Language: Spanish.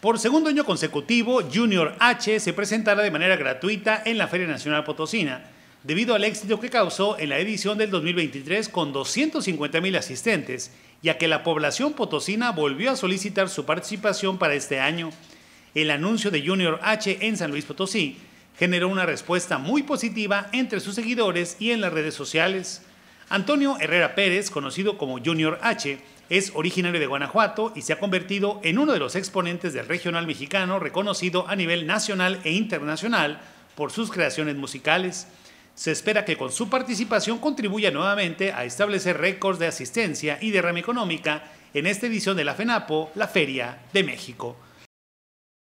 Por segundo año consecutivo, Junior H se presentará de manera gratuita en la Feria Nacional Potosina, debido al éxito que causó en la edición del 2023 con 250.000 asistentes, ya que la población potosina volvió a solicitar su participación para este año. El anuncio de Junior H en San Luis Potosí generó una respuesta muy positiva entre sus seguidores y en las redes sociales. Antonio Herrera Pérez, conocido como Junior H, es originario de Guanajuato y se ha convertido en uno de los exponentes del regional mexicano reconocido a nivel nacional e internacional por sus creaciones musicales. Se espera que con su participación contribuya nuevamente a establecer récords de asistencia y rama económica en esta edición de la FENAPO, la Feria de México.